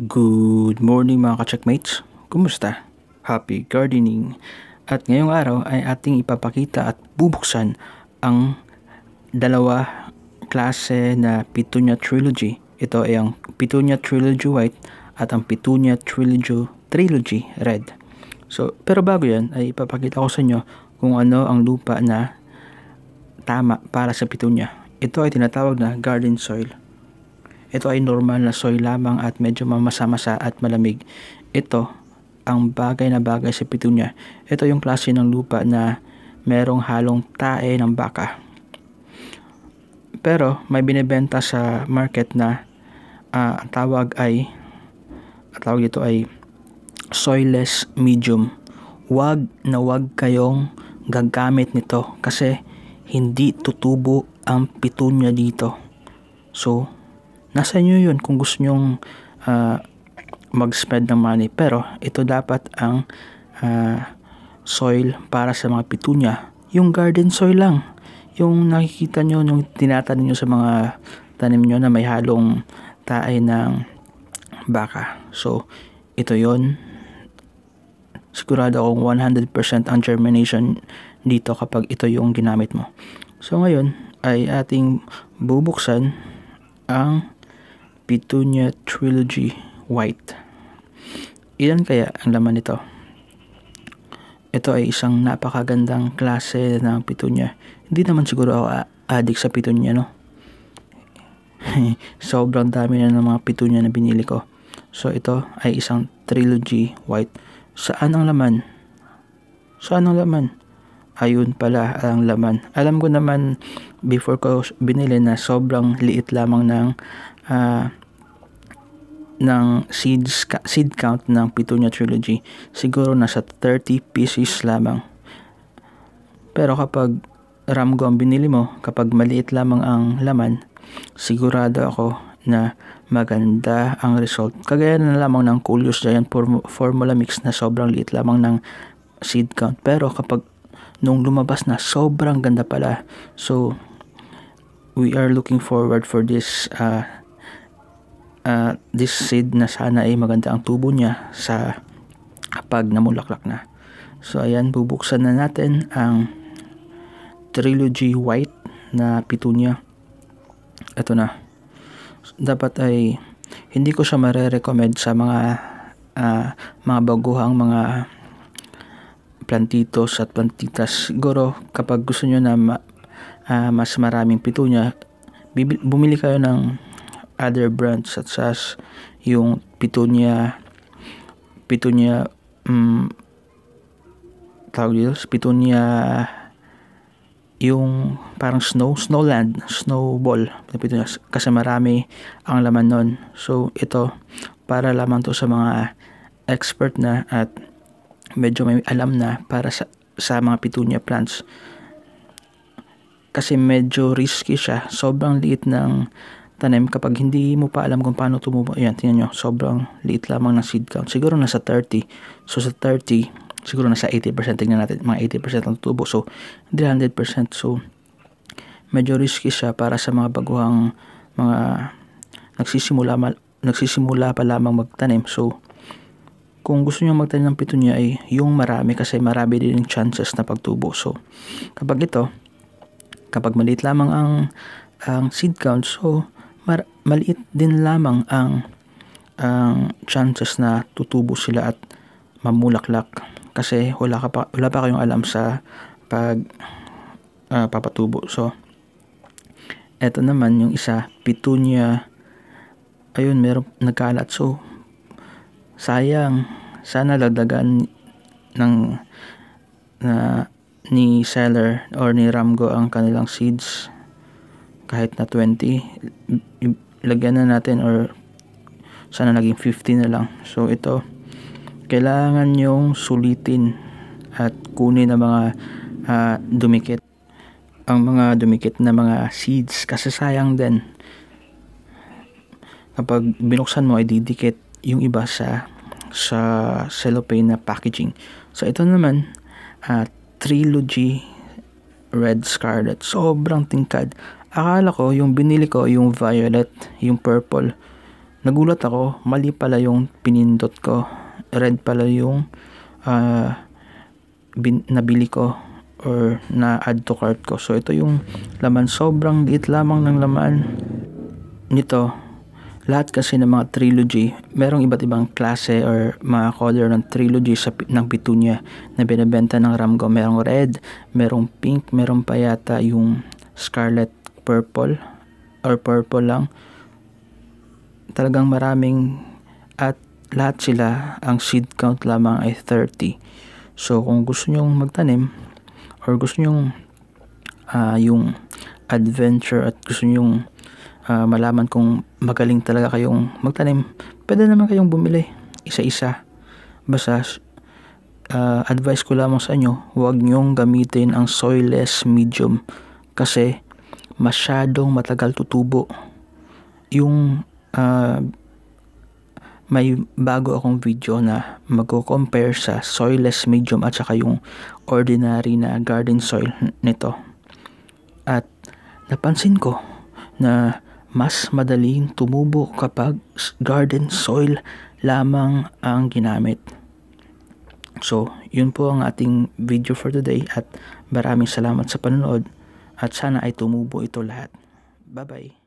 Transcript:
Good morning mga ka-checkmates! Kumusta? Happy gardening! At ngayong araw ay ating ipapakita at bubuksan ang dalawa klase na Petunia Trilogy. Ito ay ang Petunia Trilogy White at ang Petunia Trilogy, Trilogy Red. So, pero bago yan ay ipapakita ko sa inyo kung ano ang lupa na tama para sa Petunia. Ito ay tinatawag na garden soil ito ay normal na soy lamang at medyo mamasa-masa at malamig. Ito ang bagay na bagay sa petunia. Ito yung klase ng lupa na merong halong tae ng baka. Pero may binebenta sa market na uh, ang tawag ay tawag dito ay soilless medium. Huwag na wag kayong gagamit nito kasi hindi tutubo ang petunia dito. So, Nasa inyo yun kung gusto nyong uh, ah, mag spend ng money. Pero ito dapat ang uh, soil para sa mga pitunya. Yung garden soil lang. Yung nakikita nyo, yung tinatanim nyo sa mga tanim nyo na may halong tae ng baka. So, ito yon Sigurado akong 100% ang germination dito kapag ito yung ginamit mo. So, ngayon ay ating bubuksan ang Petunia Trilogy White. Ilan kaya ang laman nito? Ito ay isang napakagandang klase ng petunia. Hindi naman siguro ako adik sa petunia, no? Sobrang dami na ng mga petunia na binili ko. So ito ay isang trilogy white. Saan ang laman? Saan ang laman? Ayun pala ang laman. Alam ko naman before ko binili na sobrang liit lamang ng uh, ng seeds, seed count ng Petunia Trilogy, siguro nasa 30 pieces lamang. Pero kapag Ramgo ang binili mo, kapag maliit lamang ang laman, sigurado ako na maganda ang result. Kagaya na lamang ng Coolius Giant form- Formula Mix na sobrang liit lamang ng seed count. Pero kapag nung lumabas na, sobrang ganda pala. So, we are looking forward for this uh, uh, this seed na sana ay maganda ang tubo niya sa kapag namulaklak na. So ayan, bubuksan na natin ang Trilogy White na petunia. Ito na. Dapat ay hindi ko siya mare-recommend sa mga uh, mga baguhang mga plantitos at plantitas. Siguro kapag gusto niyo na ma, uh, mas maraming petunia, bumili kayo ng other branch such as yung Petunia Petunia um, tawag dito, Petunia yung parang snow, snowland, snowball. Petunia, kasi marami ang laman nun. So, ito, para lamang to sa mga expert na at medyo may alam na para sa, sa mga petunia plants. Kasi medyo risky siya. Sobrang liit ng tanim kapag hindi mo pa alam kung paano tumubo. Ayan, tingnan nyo, sobrang liit lamang ng seed count. Siguro nasa 30. So sa 30, siguro nasa 80%. Tingnan natin, mga 80% ang tutubo. So, 300%. So, medyo risky siya para sa mga baguhang mga nagsisimula, mal, nagsisimula pa lamang magtanim. So, kung gusto nyo magtanim ng petunia ay yung marami kasi marami din yung chances na pagtubo. So, kapag ito, kapag maliit lamang ang, ang seed count, so, mar- maliit din lamang ang ang chances na tutubo sila at mamulaklak kasi wala ka pa wala pa kayong alam sa pag uh, papatubo. So eto naman yung isa Petunia ayun meron nagkalat so sayang sana dagdagan ng na ni seller or ni Ramgo ang kanilang seeds kahit na 20 ilagyan na natin or sana naging 50 na lang. So ito, kailangan yung sulitin at kunin ang mga uh, dumikit. Ang mga dumikit na mga seeds kasi sayang din. Kapag binuksan mo ay didikit yung iba sa sa cellophane na packaging. So ito naman, uh, Trilogy Red Scarlet. Sobrang tingkad. Akala ko yung binili ko yung violet, yung purple. Nagulat ako, mali pala yung pinindot ko. Red pala yung uh, bin, nabili ko or na add to cart ko. So ito yung laman, sobrang liit lamang ng laman nito. Lahat kasi ng mga trilogy, merong iba't ibang klase or mga color ng trilogy sa, ng Petunia na binebenta ng Ramgo. Merong red, merong pink, merong pa yata yung scarlet purple or purple lang talagang maraming at lahat sila ang seed count lamang ay 30 so kung gusto nyong magtanim or gusto nyong uh, yung adventure at gusto nyong uh, malaman kung magaling talaga kayong magtanim pwede naman kayong bumili isa-isa basta uh, advice ko lamang sa inyo huwag nyong gamitin ang soilless medium kasi masyadong matagal tutubo. Yung uh, may bago akong video na magko-compare sa soilless medium at saka yung ordinary na garden soil nito. At napansin ko na mas madaling tumubo kapag garden soil lamang ang ginamit. So, yun po ang ating video for today at maraming salamat sa panonood at sana ay tumubo ito lahat. Bye-bye.